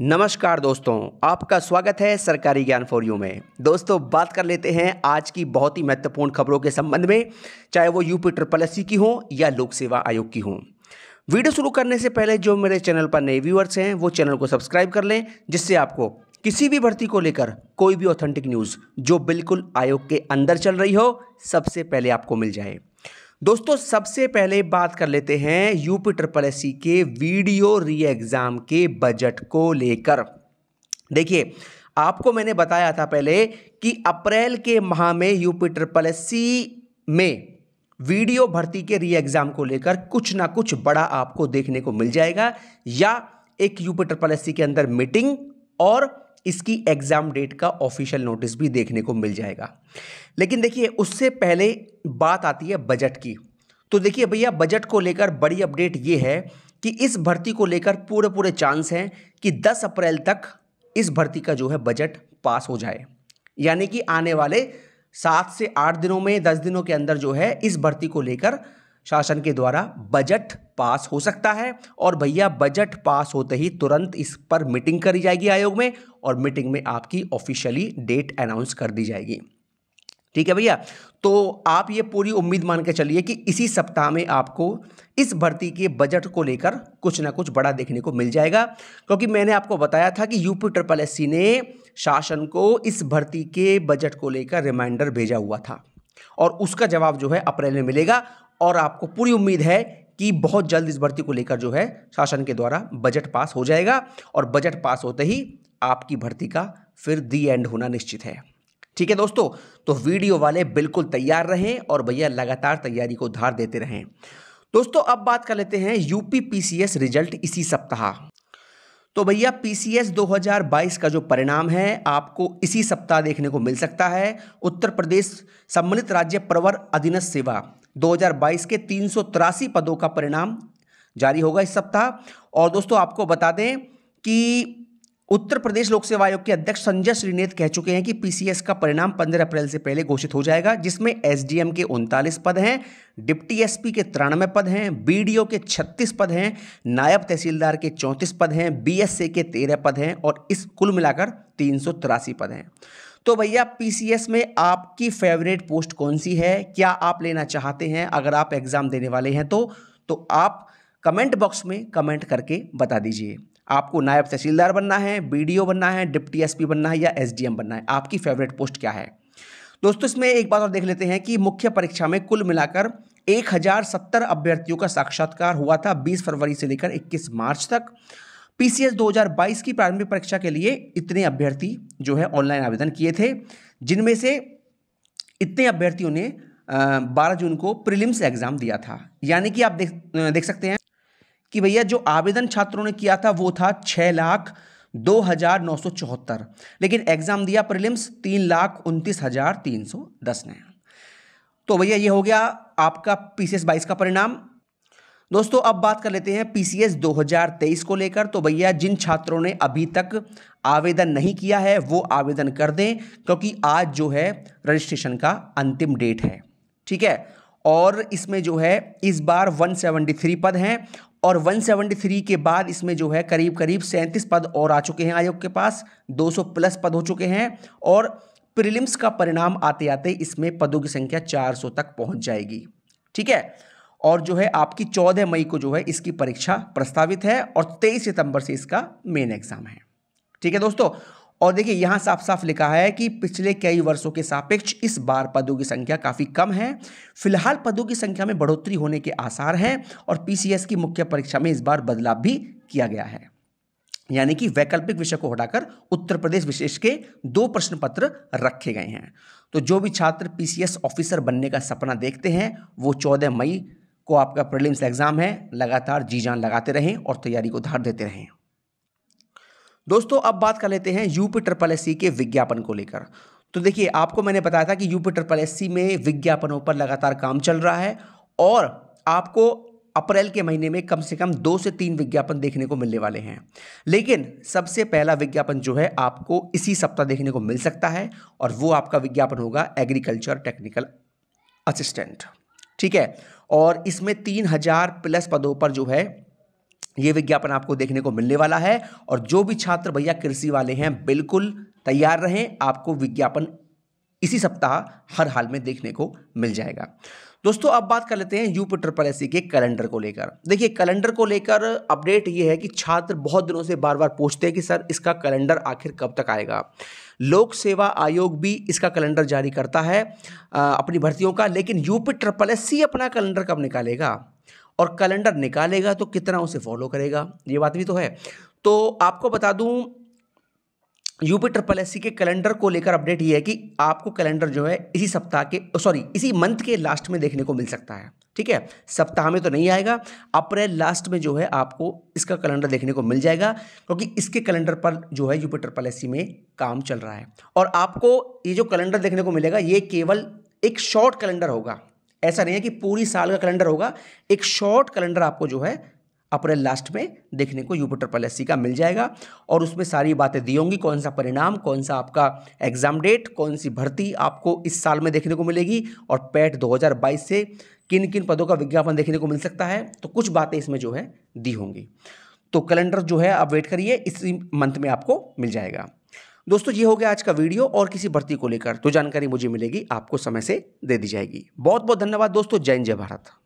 नमस्कार दोस्तों आपका स्वागत है सरकारी ज्ञान फॉर यू में दोस्तों बात कर लेते हैं आज की बहुत ही महत्वपूर्ण खबरों के संबंध में चाहे वो यूपी ट्रिपल एस की हो या लोक सेवा आयोग की हो वीडियो शुरू करने से पहले जो मेरे चैनल पर नए व्यूअर्स हैं वो चैनल को सब्सक्राइब कर लें जिससे आपको किसी भी भर्ती को लेकर कोई भी ऑथेंटिक न्यूज़ जो बिल्कुल आयोग के अंदर चल रही हो सबसे पहले आपको मिल जाए दोस्तों सबसे पहले बात कर लेते हैं यूपी ट्रिपल एस के वीडियो री एग्ज़ाम के बजट को लेकर देखिए आपको मैंने बताया था पहले कि अप्रैल के माह में यूपी ट्रिपल एस में वीडियो भर्ती के री एग्ज़ाम को लेकर कुछ ना कुछ बड़ा आपको देखने को मिल जाएगा या एक यूपी ट्रिपल एस के अंदर मीटिंग और इसकी एग्ज़ाम डेट का ऑफिशियल नोटिस भी देखने को मिल जाएगा लेकिन देखिए उससे पहले बात आती है बजट की तो देखिए भैया बजट को लेकर बड़ी अपडेट ये है कि इस भर्ती को लेकर पूरे पूरे चांस हैं कि 10 अप्रैल तक इस भर्ती का जो है बजट पास हो जाए यानी कि आने वाले सात से आठ दिनों में दस दिनों के अंदर जो है इस भर्ती को लेकर शासन के द्वारा बजट पास हो सकता है और भैया बजट पास होते ही तुरंत इस पर मीटिंग करी जाएगी आयोग में और मीटिंग में आपकी ऑफिशियली डेट अनाउंस कर दी जाएगी ठीक है भैया तो आप ये पूरी उम्मीद मान के चलिए कि इसी सप्ताह में आपको इस भर्ती के बजट को लेकर कुछ ना कुछ बड़ा देखने को मिल जाएगा क्योंकि मैंने आपको बताया था कि यूपी ट्रिपल एस ने शासन को इस भर्ती के बजट को लेकर रिमाइंडर भेजा हुआ था और उसका जवाब जो है अप्रैल में मिलेगा और आपको पूरी उम्मीद है कि बहुत जल्द इस भर्ती को लेकर जो है शासन के द्वारा बजट पास हो जाएगा और बजट पास होते ही आपकी भर्ती का फिर दी एंड होना निश्चित है ठीक है दोस्तों तो वीडियो वाले बिल्कुल तैयार रहें और भैया लगातार तैयारी को धार देते रहें दोस्तों अब बात कर लेते हैं यूपी पीसीएस रिजल्ट इसी सप्ताह तो भैया पीसीएस 2022 का जो परिणाम है आपको इसी सप्ताह देखने को मिल सकता है उत्तर प्रदेश सम्मिलित राज्य प्रवर अधीनस्थ सेवा 2022 के तीन पदों का परिणाम जारी होगा इस सप्ताह और दोस्तों आपको बता दें कि उत्तर प्रदेश लोक सेवा आयोग के अध्यक्ष संजय श्रीनेत कह चुके हैं कि पीसीएस का परिणाम 15 अप्रैल से पहले घोषित हो जाएगा जिसमें एसडीएम के उनतालीस पद हैं डिप्टी एसपी के तिरानवे पद हैं बीडीओ के 36 पद हैं नायब तहसीलदार के 34 पद हैं बीएसए के 13 पद हैं और इस कुल मिलाकर तीन पद हैं तो भैया पीसीएस में आपकी फेवरेट पोस्ट कौन सी है क्या आप लेना चाहते हैं अगर आप एग्ज़ाम देने वाले हैं तो तो आप कमेंट बॉक्स में कमेंट करके बता दीजिए आपको नायब तहसीलदार बनना है बीडीओ बनना है डिप्टी एसपी बनना है या एसडीएम बनना है आपकी फेवरेट पोस्ट क्या है दोस्तों इसमें एक बात और देख लेते हैं कि मुख्य परीक्षा में कुल मिलाकर एक हज़ार सत्तर अभ्यर्थियों का साक्षात्कार हुआ था 20 फरवरी से लेकर 21 मार्च तक पीसीएस 2022 की प्रारंभिक परीक्षा के लिए इतने अभ्यर्थी जो है ऑनलाइन आवेदन किए थे जिनमें से इतने अभ्यर्थियों ने बारह जून को प्रिलिम्स एग्जाम दिया था यानी कि आप देख देख सकते हैं कि भैया जो आवेदन छात्रों ने किया था वो था छः लाख दो हज़ार नौ सौ चौहत्तर लेकिन एग्ज़ाम दिया प्रिलिम्स तीन लाख उनतीस हज़ार तीन सौ दस ने तो भैया ये हो गया आपका पी सी एस बाईस का परिणाम दोस्तों अब बात कर लेते हैं पीसीएस 2023 को लेकर तो भैया जिन छात्रों ने अभी तक आवेदन नहीं किया है वो आवेदन कर दें क्योंकि आज जो है रजिस्ट्रेशन का अंतिम डेट है ठीक है और इसमें जो है इस बार 173 पद हैं और 173 के बाद इसमें जो है करीब करीब सैंतीस पद और आ चुके हैं आयोग के पास 200 प्लस पद हो चुके हैं और प्रिलिम्स का परिणाम आते आते इसमें पदों की संख्या 400 तक पहुंच जाएगी ठीक है और जो है आपकी चौदह मई को जो है इसकी परीक्षा प्रस्तावित है और तेईस सितंबर से इसका मेन एग्जाम है ठीक है दोस्तों और देखिए यहाँ साफ साफ लिखा है कि पिछले कई वर्षों के सापेक्ष इस बार पदों की संख्या काफ़ी कम है फिलहाल पदों की संख्या में बढ़ोतरी होने के आसार हैं और पीसीएस की मुख्य परीक्षा में इस बार बदलाव भी किया गया है यानी कि वैकल्पिक विषय को हटाकर उत्तर प्रदेश विशेष के दो प्रश्न पत्र रखे गए हैं तो जो भी छात्र पीसीएस ऑफिसर बनने का सपना देखते हैं वो चौदह मई को आपका प्रीलिम्स एग्ज़ाम है लगातार जी जान लगाते रहें और तैयारी को धार देते रहें दोस्तों अब बात कर लेते हैं यूपी ट्रिपल एस के विज्ञापन को लेकर तो देखिए आपको मैंने बताया था कि यूपी ट्रिपल एस में विज्ञापनों पर लगातार काम चल रहा है और आपको अप्रैल के महीने में कम से कम दो से तीन विज्ञापन देखने को मिलने वाले हैं लेकिन सबसे पहला विज्ञापन जो है आपको इसी सप्ताह देखने को मिल सकता है और वो आपका विज्ञापन होगा एग्रीकल्चर टेक्निकल असिस्टेंट ठीक है और इसमें तीन हज़ार प्लस पदों पर जो है ये विज्ञापन आपको देखने को मिलने वाला है और जो भी छात्र भैया कृषि वाले हैं बिल्कुल तैयार रहें आपको विज्ञापन इसी सप्ताह हर हाल में देखने को मिल जाएगा दोस्तों अब बात कर लेते हैं ट्रिपल एस के कैलेंडर को लेकर देखिए कैलेंडर को लेकर अपडेट ये है कि छात्र बहुत दिनों से बार बार पूछते हैं कि सर इसका कैलेंडर आखिर कब तक आएगा लोक सेवा आयोग भी इसका कैलेंडर जारी करता है आ, अपनी भर्तियों का लेकिन ट्रिपल एस अपना कैलेंडर कब निकालेगा और कैलेंडर निकालेगा तो कितना उसे फॉलो करेगा ये बात भी तो है तो आपको बता दूँ यूपी ट्रिपल एस के कैलेंडर को लेकर अपडेट ये है कि आपको कैलेंडर जो है इसी सप्ताह के सॉरी इसी मंथ के लास्ट में देखने को मिल सकता है ठीक है सप्ताह में तो नहीं आएगा अप्रैल लास्ट में जो है आपको इसका कैलेंडर देखने को मिल जाएगा क्योंकि इसके कैलेंडर पर जो है यूपी ट्रिपल एस में काम चल रहा है और आपको ये जो कैलेंडर देखने को मिलेगा ये केवल एक शॉर्ट कैलेंडर होगा ऐसा नहीं है कि पूरी साल का कैलेंडर होगा एक शॉर्ट कैलेंडर आपको जो है अप्रैल लास्ट में देखने को यूपिटर पॉलिसी का मिल जाएगा और उसमें सारी बातें दी होंगी कौन सा परिणाम कौन सा आपका एग्ज़ाम डेट कौन सी भर्ती आपको इस साल में देखने को मिलेगी और पैट 2022 से किन किन पदों का विज्ञापन देखने को मिल सकता है तो कुछ बातें इसमें जो है दी होंगी तो कैलेंडर जो है आप वेट करिए इसी मंथ में आपको मिल जाएगा दोस्तों ये हो गया आज का वीडियो और किसी भर्ती को लेकर तो जानकारी मुझे मिलेगी आपको समय से दे दी जाएगी बहुत बहुत धन्यवाद दोस्तों जय जय भारत